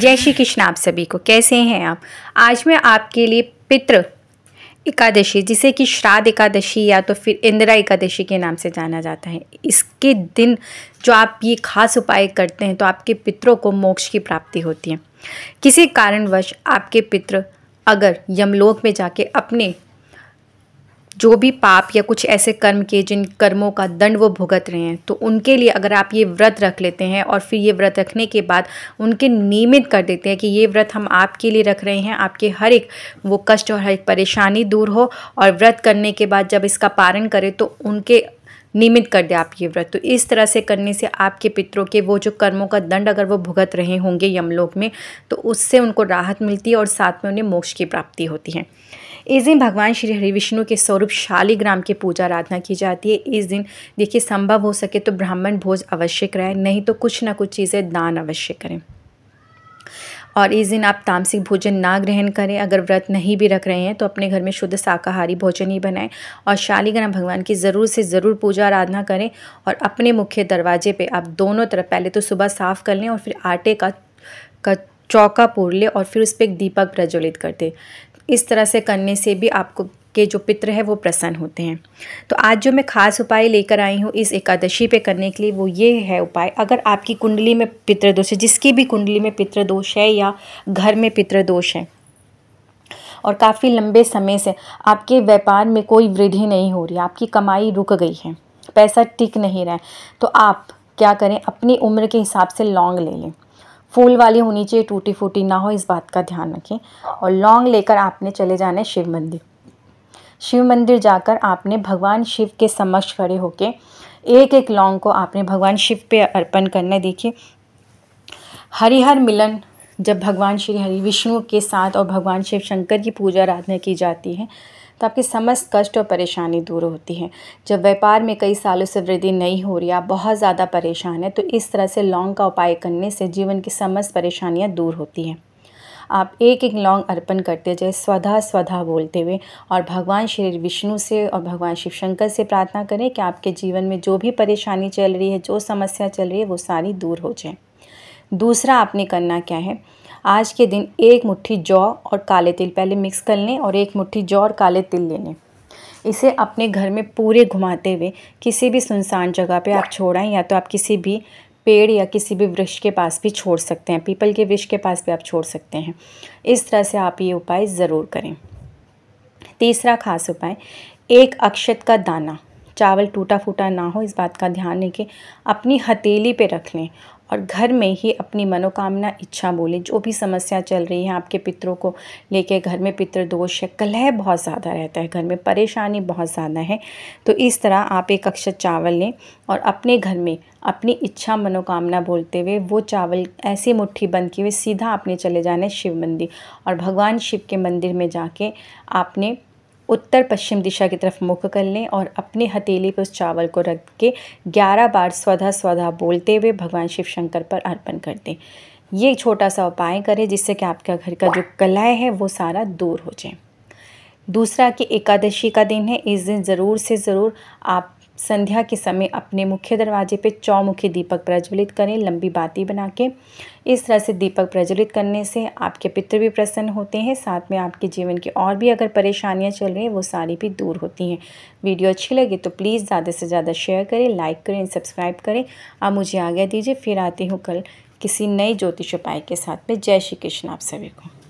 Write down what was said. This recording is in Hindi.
जय श्री कृष्ण आप सभी को कैसे हैं आप आज मैं आपके लिए पितृ एकादशी जिसे कि श्राद्ध एकादशी या तो फिर इंदिरा एकादशी के नाम से जाना जाता है इसके दिन जो आप ये खास उपाय करते हैं तो आपके पितरों को मोक्ष की प्राप्ति होती है किसी कारणवश आपके पितृ अगर यमलोक में जाके अपने जो भी पाप या कुछ ऐसे कर्म किए जिन कर्मों का दंड वो भुगत रहे हैं तो उनके लिए अगर आप ये व्रत रख लेते हैं और फिर ये व्रत रखने के बाद उनके नियमित कर देते हैं कि ये व्रत हम आपके लिए रख रहे हैं आपके हर एक वो कष्ट और हर एक परेशानी दूर हो और व्रत करने के बाद जब इसका पारण करें तो उनके नियमित कर दे आप ये व्रत तो इस तरह से करने से आपके पितरों के वो जो कर्मों का दंड अगर वो भुगत रहे होंगे यमलोक में तो उससे उनको राहत मिलती है और साथ में उन्हें मोक्ष की प्राप्ति होती है इस दिन भगवान श्री हरि विष्णु के स्वरूप शालीग्राम की पूजा आराधना की जाती है इस दिन देखिए संभव हो सके तो ब्राह्मण भोज अवश्य कराएं नहीं तो कुछ ना कुछ चीज़ें दान अवश्य करें और इस दिन आप तामसिक भोजन ना ग्रहण करें अगर व्रत नहीं भी रख रहे हैं तो अपने घर में शुद्ध शाकाहारी भोजन ही बनाएं और शालीग्राम भगवान की ज़रूर से ज़रूर पूजा आराधना करें और अपने मुख्य दरवाजे पे आप दोनों तरफ पहले तो सुबह साफ़ कर लें और फिर आटे का का चौका पूर लें और फिर उस पर एक दीपक प्रज्वलित कर दें इस तरह से करने से भी आपको के जो पित्र है वो प्रसन्न होते हैं तो आज जो मैं खास उपाय लेकर आई हूँ इस एकादशी पे करने के लिए वो ये है उपाय अगर आपकी कुंडली में पितृदोष है जिसकी भी कुंडली में पितृदोष है या घर में पितृदोष है और काफ़ी लंबे समय से आपके व्यापार में कोई वृद्धि नहीं हो रही आपकी कमाई रुक गई है पैसा टिक नहीं रहा तो आप क्या करें अपनी उम्र के हिसाब से लौंग ले लें फूल वाली होनी चाहिए टूटी फूटी ना हो इस बात का ध्यान रखें और लॉन्ग लेकर आपने चले जाना है शिव मंदिर शिव मंदिर जाकर आपने भगवान शिव के समक्ष खड़े होके एक एक लौंग को आपने भगवान शिव पे अर्पण करना देखिए हरिहर मिलन जब भगवान श्री हरि विष्णु के साथ और भगवान शिव शंकर की पूजा आराधना की जाती है तो आपकी समस्त कष्ट और परेशानी दूर होती है जब व्यापार में कई सालों से वृद्धि नहीं हो रही आप बहुत ज़्यादा परेशान है तो इस तरह से लौंग का उपाय करने से जीवन की समस्त परेशानियाँ दूर होती हैं आप एक एक लौंग अर्पण करते जाए स्वधा स्वधा बोलते हुए और भगवान श्री विष्णु से और भगवान शिव शंकर से प्रार्थना करें कि आपके जीवन में जो भी परेशानी चल रही है जो समस्या चल रही है वो सारी दूर हो जाए दूसरा आपने करना क्या है आज के दिन एक मुट्ठी जौ और काले तिल पहले मिक्स कर लें और एक मुट्ठी जौ और काले तिल ले लें इसे अपने घर में पूरे घुमाते हुए किसी भी सुनसान जगह पे आप छोड़ाएँ या तो आप किसी भी पेड़ या किसी भी वृक्ष के पास भी छोड़ सकते हैं पीपल के वृक्ष के पास भी आप छोड़ सकते हैं इस तरह से आप ये उपाय ज़रूर करें तीसरा खास उपाय एक अक्षत का दाना चावल टूटा फूटा ना हो इस बात का ध्यान रखें अपनी हथेली पे रख लें और घर में ही अपनी मनोकामना इच्छा बोलें जो भी समस्या चल रही है आपके पितरों को लेके घर में पितृ दोष है कलह बहुत ज़्यादा रहता है घर में परेशानी बहुत ज़्यादा है तो इस तरह आप एक अक्षत चावल लें और अपने घर में अपनी इच्छा मनोकामना बोलते हुए वो चावल ऐसी मुट्ठी बंद किए हुए सीधा आपने चले जाना है शिव मंदिर और भगवान शिव के मंदिर में जाके आपने उत्तर पश्चिम दिशा की तरफ मुख कर लें और अपने हथेली पर उस चावल को रख के ग्यारह बार स्वधा स्वधा बोलते हुए भगवान शिव शंकर पर अर्पण कर दें ये छोटा सा उपाय करें जिससे कि आपका घर का जो कलह है वो सारा दूर हो जाए दूसरा कि एकादशी का दिन है इस दिन ज़रूर से ज़रूर आप संध्या के समय अपने मुख्य दरवाजे पर चौमुखी दीपक प्रज्वलित करें लंबी बाती बना के इस तरह से दीपक प्रज्वलित करने से आपके पितृ भी प्रसन्न होते हैं साथ में आपके जीवन की और भी अगर परेशानियां चल रही हैं वो सारी भी दूर होती हैं वीडियो अच्छी लगी तो प्लीज़ ज़्यादा से ज़्यादा शेयर करें लाइक करें सब्सक्राइब करें आप मुझे आगे दीजिए फिर आती हूँ कल किसी नई ज्योतिष उपाय के साथ में जय श्री कृष्ण आप सभी को